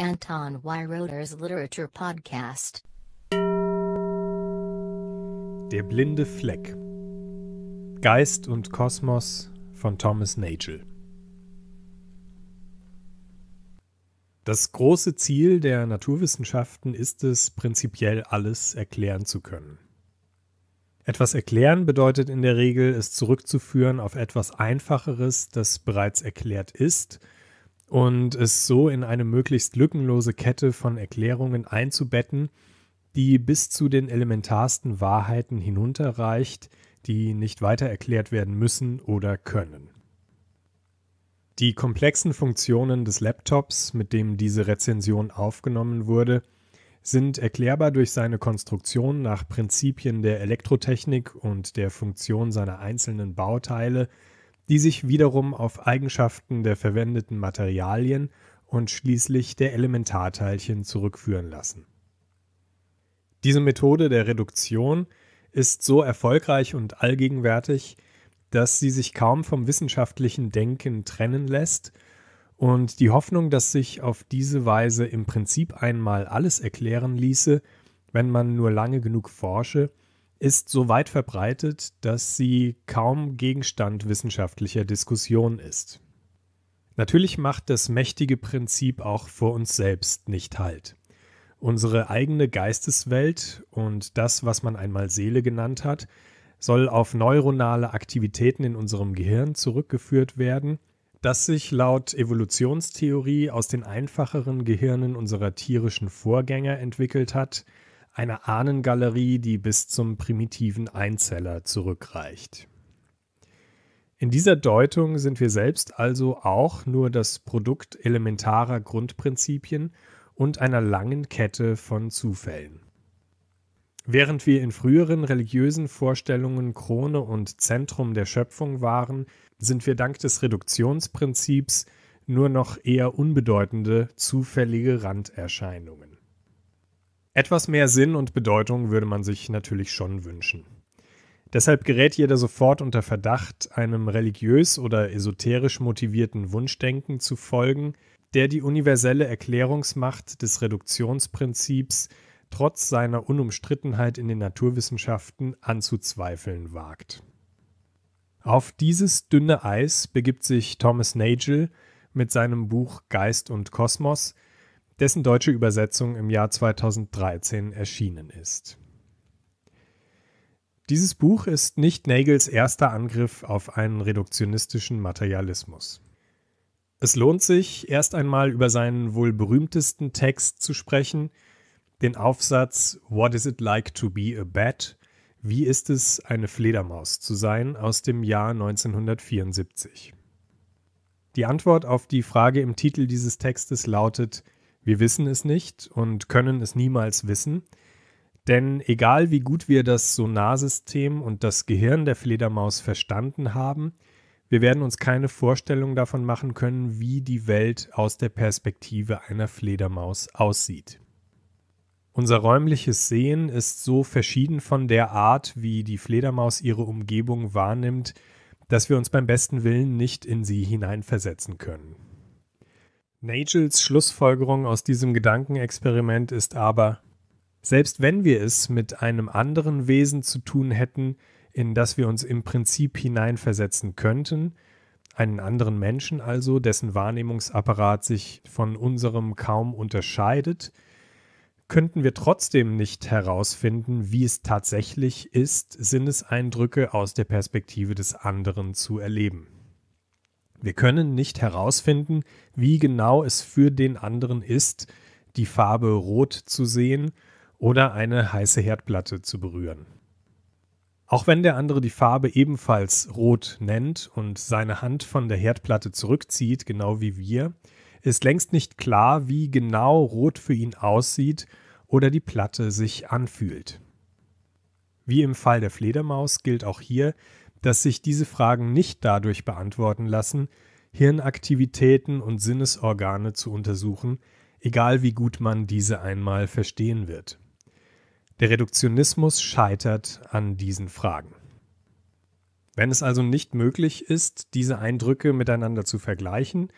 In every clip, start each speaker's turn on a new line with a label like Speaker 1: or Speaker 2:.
Speaker 1: Anton Weiroder's Literature Podcast. Der blinde Fleck. Geist und Kosmos von Thomas Nagel. Das große Ziel der Naturwissenschaften ist es, prinzipiell alles erklären zu können. Etwas erklären bedeutet in der Regel, es zurückzuführen auf etwas Einfacheres, das bereits erklärt ist – und es so in eine möglichst lückenlose Kette von Erklärungen einzubetten, die bis zu den elementarsten Wahrheiten hinunterreicht, die nicht weiter erklärt werden müssen oder können. Die komplexen Funktionen des Laptops, mit dem diese Rezension aufgenommen wurde, sind erklärbar durch seine Konstruktion nach Prinzipien der Elektrotechnik und der Funktion seiner einzelnen Bauteile die sich wiederum auf Eigenschaften der verwendeten Materialien und schließlich der Elementarteilchen zurückführen lassen. Diese Methode der Reduktion ist so erfolgreich und allgegenwärtig, dass sie sich kaum vom wissenschaftlichen Denken trennen lässt und die Hoffnung, dass sich auf diese Weise im Prinzip einmal alles erklären ließe, wenn man nur lange genug forsche, ist so weit verbreitet, dass sie kaum Gegenstand wissenschaftlicher Diskussion ist. Natürlich macht das mächtige Prinzip auch vor uns selbst nicht halt. Unsere eigene Geisteswelt und das, was man einmal Seele genannt hat, soll auf neuronale Aktivitäten in unserem Gehirn zurückgeführt werden, das sich laut Evolutionstheorie aus den einfacheren Gehirnen unserer tierischen Vorgänger entwickelt hat, eine Ahnengalerie, die bis zum primitiven Einzeller zurückreicht. In dieser Deutung sind wir selbst also auch nur das Produkt elementarer Grundprinzipien und einer langen Kette von Zufällen. Während wir in früheren religiösen Vorstellungen Krone und Zentrum der Schöpfung waren, sind wir dank des Reduktionsprinzips nur noch eher unbedeutende, zufällige Randerscheinungen. Etwas mehr Sinn und Bedeutung würde man sich natürlich schon wünschen. Deshalb gerät jeder sofort unter Verdacht, einem religiös oder esoterisch motivierten Wunschdenken zu folgen, der die universelle Erklärungsmacht des Reduktionsprinzips trotz seiner Unumstrittenheit in den Naturwissenschaften anzuzweifeln wagt. Auf dieses dünne Eis begibt sich Thomas Nagel mit seinem Buch Geist und Kosmos, dessen deutsche Übersetzung im Jahr 2013 erschienen ist. Dieses Buch ist nicht Nagels erster Angriff auf einen reduktionistischen Materialismus. Es lohnt sich, erst einmal über seinen wohl berühmtesten Text zu sprechen, den Aufsatz What is it like to be a bat? Wie ist es, eine Fledermaus zu sein? aus dem Jahr 1974. Die Antwort auf die Frage im Titel dieses Textes lautet wir wissen es nicht und können es niemals wissen. Denn egal wie gut wir das Sonarsystem und das Gehirn der Fledermaus verstanden haben, wir werden uns keine Vorstellung davon machen können, wie die Welt aus der Perspektive einer Fledermaus aussieht. Unser räumliches Sehen ist so verschieden von der Art, wie die Fledermaus ihre Umgebung wahrnimmt, dass wir uns beim besten Willen nicht in sie hineinversetzen können. Nagels Schlussfolgerung aus diesem Gedankenexperiment ist aber, selbst wenn wir es mit einem anderen Wesen zu tun hätten, in das wir uns im Prinzip hineinversetzen könnten, einen anderen Menschen also, dessen Wahrnehmungsapparat sich von unserem kaum unterscheidet, könnten wir trotzdem nicht herausfinden, wie es tatsächlich ist, Sinneseindrücke aus der Perspektive des anderen zu erleben. Wir können nicht herausfinden, wie genau es für den anderen ist, die Farbe rot zu sehen oder eine heiße Herdplatte zu berühren. Auch wenn der andere die Farbe ebenfalls rot nennt und seine Hand von der Herdplatte zurückzieht, genau wie wir, ist längst nicht klar, wie genau rot für ihn aussieht oder die Platte sich anfühlt. Wie im Fall der Fledermaus gilt auch hier, dass sich diese Fragen nicht dadurch beantworten lassen, Hirnaktivitäten und Sinnesorgane zu untersuchen, egal wie gut man diese einmal verstehen wird. Der Reduktionismus scheitert an diesen Fragen. Wenn es also nicht möglich ist, diese Eindrücke miteinander zu vergleichen,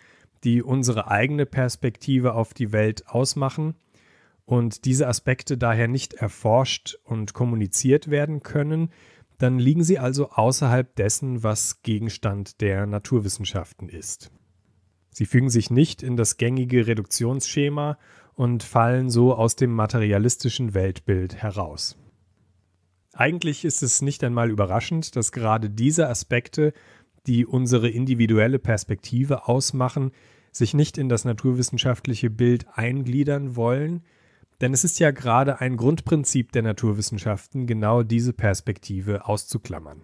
Speaker 1: die unsere eigene Perspektive auf die Welt ausmachen und diese Aspekte daher nicht erforscht und kommuniziert werden können, dann liegen sie also außerhalb dessen, was Gegenstand der Naturwissenschaften ist. Sie fügen sich nicht in das gängige Reduktionsschema und fallen so aus dem materialistischen Weltbild heraus. Eigentlich ist es nicht einmal überraschend, dass gerade diese Aspekte, die unsere individuelle Perspektive ausmachen, sich nicht in das naturwissenschaftliche Bild eingliedern wollen, denn es ist ja gerade ein Grundprinzip der Naturwissenschaften, genau diese Perspektive auszuklammern.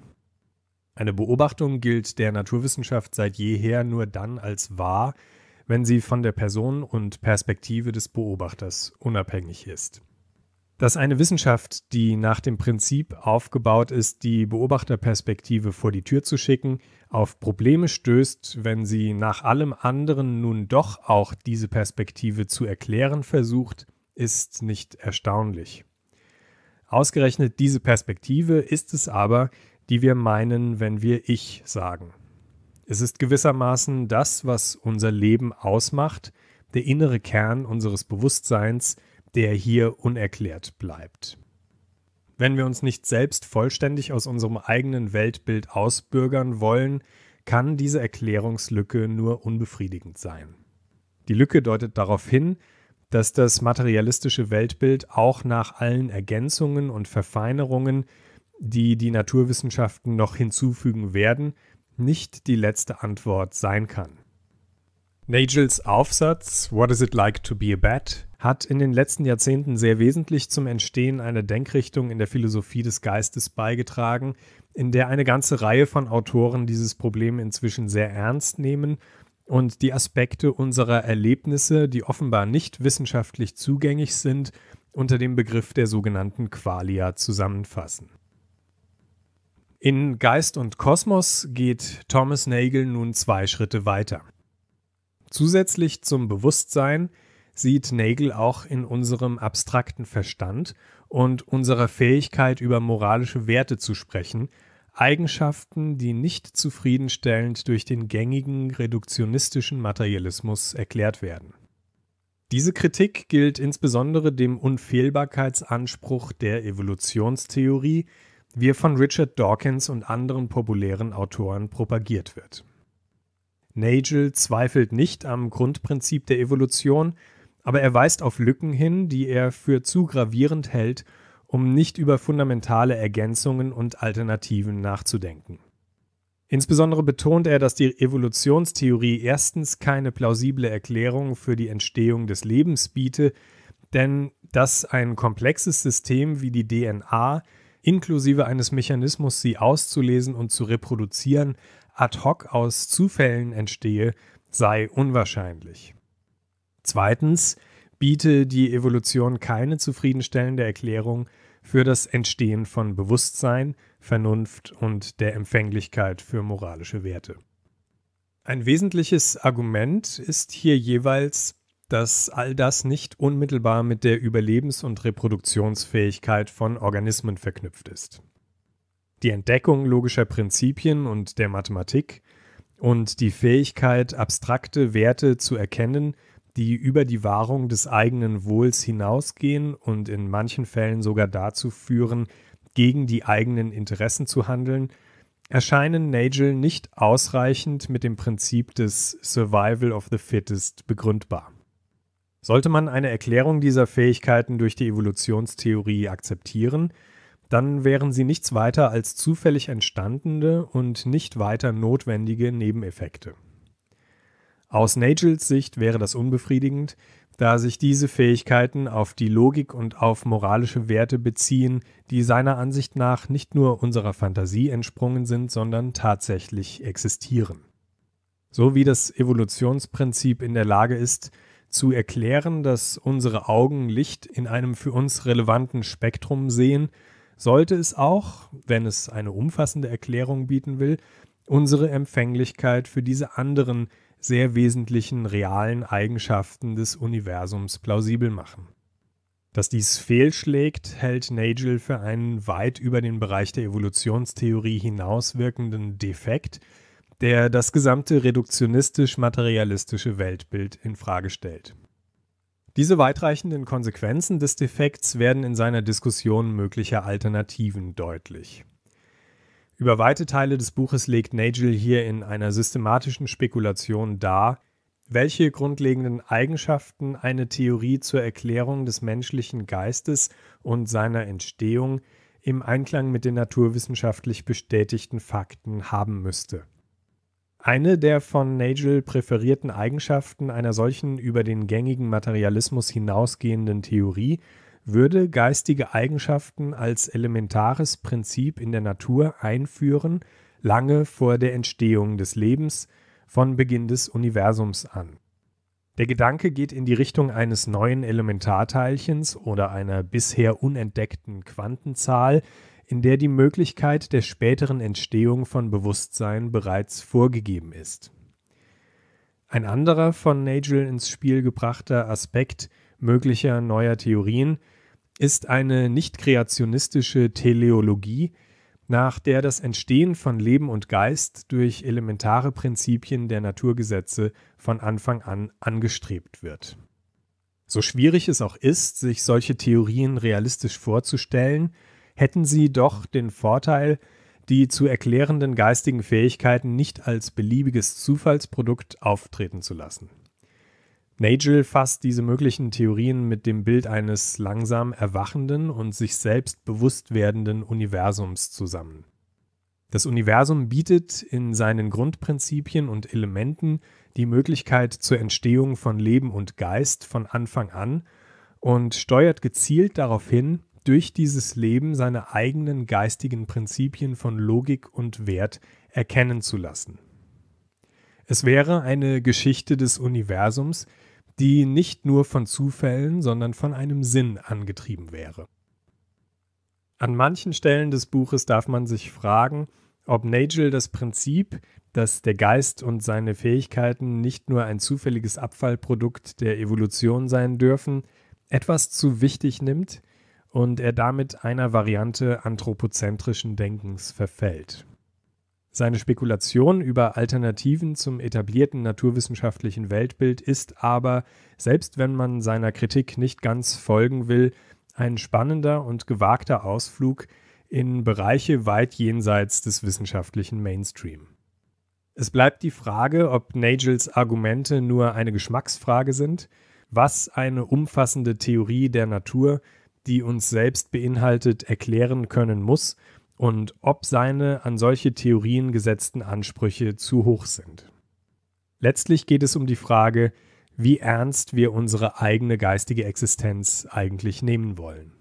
Speaker 1: Eine Beobachtung gilt der Naturwissenschaft seit jeher nur dann als wahr, wenn sie von der Person und Perspektive des Beobachters unabhängig ist. Dass eine Wissenschaft, die nach dem Prinzip aufgebaut ist, die Beobachterperspektive vor die Tür zu schicken, auf Probleme stößt, wenn sie nach allem anderen nun doch auch diese Perspektive zu erklären versucht, ist nicht erstaunlich. Ausgerechnet diese Perspektive ist es aber, die wir meinen, wenn wir Ich sagen. Es ist gewissermaßen das, was unser Leben ausmacht, der innere Kern unseres Bewusstseins, der hier unerklärt bleibt. Wenn wir uns nicht selbst vollständig aus unserem eigenen Weltbild ausbürgern wollen, kann diese Erklärungslücke nur unbefriedigend sein. Die Lücke deutet darauf hin, dass das materialistische Weltbild auch nach allen Ergänzungen und Verfeinerungen, die die Naturwissenschaften noch hinzufügen werden, nicht die letzte Antwort sein kann. Nagels Aufsatz What is it like to be a bat hat in den letzten Jahrzehnten sehr wesentlich zum Entstehen einer Denkrichtung in der Philosophie des Geistes beigetragen, in der eine ganze Reihe von Autoren dieses Problem inzwischen sehr ernst nehmen und die Aspekte unserer Erlebnisse, die offenbar nicht wissenschaftlich zugänglich sind, unter dem Begriff der sogenannten Qualia zusammenfassen. In Geist und Kosmos geht Thomas Nagel nun zwei Schritte weiter. Zusätzlich zum Bewusstsein sieht Nagel auch in unserem abstrakten Verstand und unserer Fähigkeit, über moralische Werte zu sprechen, Eigenschaften, die nicht zufriedenstellend durch den gängigen reduktionistischen Materialismus erklärt werden. Diese Kritik gilt insbesondere dem Unfehlbarkeitsanspruch der Evolutionstheorie, wie er von Richard Dawkins und anderen populären Autoren propagiert wird. Nagel zweifelt nicht am Grundprinzip der Evolution, aber er weist auf Lücken hin, die er für zu gravierend hält um nicht über fundamentale Ergänzungen und Alternativen nachzudenken. Insbesondere betont er, dass die Evolutionstheorie erstens keine plausible Erklärung für die Entstehung des Lebens biete, denn dass ein komplexes System wie die DNA inklusive eines Mechanismus, sie auszulesen und zu reproduzieren, ad hoc aus Zufällen entstehe, sei unwahrscheinlich. Zweitens biete die Evolution keine zufriedenstellende Erklärung für das Entstehen von Bewusstsein, Vernunft und der Empfänglichkeit für moralische Werte. Ein wesentliches Argument ist hier jeweils, dass all das nicht unmittelbar mit der Überlebens- und Reproduktionsfähigkeit von Organismen verknüpft ist. Die Entdeckung logischer Prinzipien und der Mathematik und die Fähigkeit, abstrakte Werte zu erkennen die über die Wahrung des eigenen Wohls hinausgehen und in manchen Fällen sogar dazu führen, gegen die eigenen Interessen zu handeln, erscheinen Nagel nicht ausreichend mit dem Prinzip des Survival of the Fittest begründbar. Sollte man eine Erklärung dieser Fähigkeiten durch die Evolutionstheorie akzeptieren, dann wären sie nichts weiter als zufällig entstandene und nicht weiter notwendige Nebeneffekte. Aus Nagels Sicht wäre das unbefriedigend, da sich diese Fähigkeiten auf die Logik und auf moralische Werte beziehen, die seiner Ansicht nach nicht nur unserer Fantasie entsprungen sind, sondern tatsächlich existieren. So wie das Evolutionsprinzip in der Lage ist, zu erklären, dass unsere Augen Licht in einem für uns relevanten Spektrum sehen, sollte es auch, wenn es eine umfassende Erklärung bieten will, unsere Empfänglichkeit für diese anderen sehr wesentlichen realen Eigenschaften des Universums plausibel machen. Dass dies fehlschlägt, hält Nagel für einen weit über den Bereich der Evolutionstheorie hinauswirkenden Defekt, der das gesamte reduktionistisch-materialistische Weltbild infrage stellt. Diese weitreichenden Konsequenzen des Defekts werden in seiner Diskussion möglicher Alternativen deutlich. Über weite Teile des Buches legt Nagel hier in einer systematischen Spekulation dar, welche grundlegenden Eigenschaften eine Theorie zur Erklärung des menschlichen Geistes und seiner Entstehung im Einklang mit den naturwissenschaftlich bestätigten Fakten haben müsste. Eine der von Nagel präferierten Eigenschaften einer solchen über den gängigen Materialismus hinausgehenden Theorie würde geistige Eigenschaften als elementares Prinzip in der Natur einführen, lange vor der Entstehung des Lebens, von Beginn des Universums an. Der Gedanke geht in die Richtung eines neuen Elementarteilchens oder einer bisher unentdeckten Quantenzahl, in der die Möglichkeit der späteren Entstehung von Bewusstsein bereits vorgegeben ist. Ein anderer von Nagel ins Spiel gebrachter Aspekt möglicher neuer Theorien ist eine nicht-kreationistische Teleologie, nach der das Entstehen von Leben und Geist durch elementare Prinzipien der Naturgesetze von Anfang an angestrebt wird. So schwierig es auch ist, sich solche Theorien realistisch vorzustellen, hätten sie doch den Vorteil, die zu erklärenden geistigen Fähigkeiten nicht als beliebiges Zufallsprodukt auftreten zu lassen. Nagel fasst diese möglichen Theorien mit dem Bild eines langsam erwachenden und sich selbst bewusst werdenden Universums zusammen. Das Universum bietet in seinen Grundprinzipien und Elementen die Möglichkeit zur Entstehung von Leben und Geist von Anfang an und steuert gezielt darauf hin, durch dieses Leben seine eigenen geistigen Prinzipien von Logik und Wert erkennen zu lassen. Es wäre eine Geschichte des Universums, die nicht nur von Zufällen, sondern von einem Sinn angetrieben wäre. An manchen Stellen des Buches darf man sich fragen, ob Nagel das Prinzip, dass der Geist und seine Fähigkeiten nicht nur ein zufälliges Abfallprodukt der Evolution sein dürfen, etwas zu wichtig nimmt und er damit einer Variante anthropozentrischen Denkens verfällt. Seine Spekulation über Alternativen zum etablierten naturwissenschaftlichen Weltbild ist aber, selbst wenn man seiner Kritik nicht ganz folgen will, ein spannender und gewagter Ausflug in Bereiche weit jenseits des wissenschaftlichen Mainstream. Es bleibt die Frage, ob Nagels Argumente nur eine Geschmacksfrage sind, was eine umfassende Theorie der Natur, die uns selbst beinhaltet, erklären können muss – und ob seine an solche Theorien gesetzten Ansprüche zu hoch sind. Letztlich geht es um die Frage, wie ernst wir unsere eigene geistige Existenz eigentlich nehmen wollen.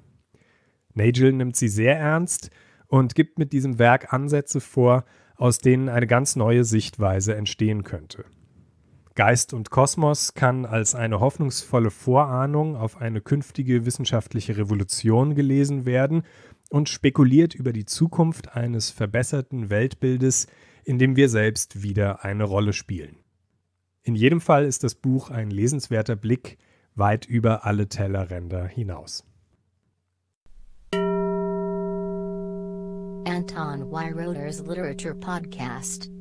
Speaker 1: Nagel nimmt sie sehr ernst und gibt mit diesem Werk Ansätze vor, aus denen eine ganz neue Sichtweise entstehen könnte. Geist und Kosmos kann als eine hoffnungsvolle Vorahnung auf eine künftige wissenschaftliche Revolution gelesen werden und spekuliert über die Zukunft eines verbesserten Weltbildes, in dem wir selbst wieder eine Rolle spielen. In jedem Fall ist das Buch ein lesenswerter Blick weit über alle Tellerränder hinaus. Anton Weiroder's Literature Podcast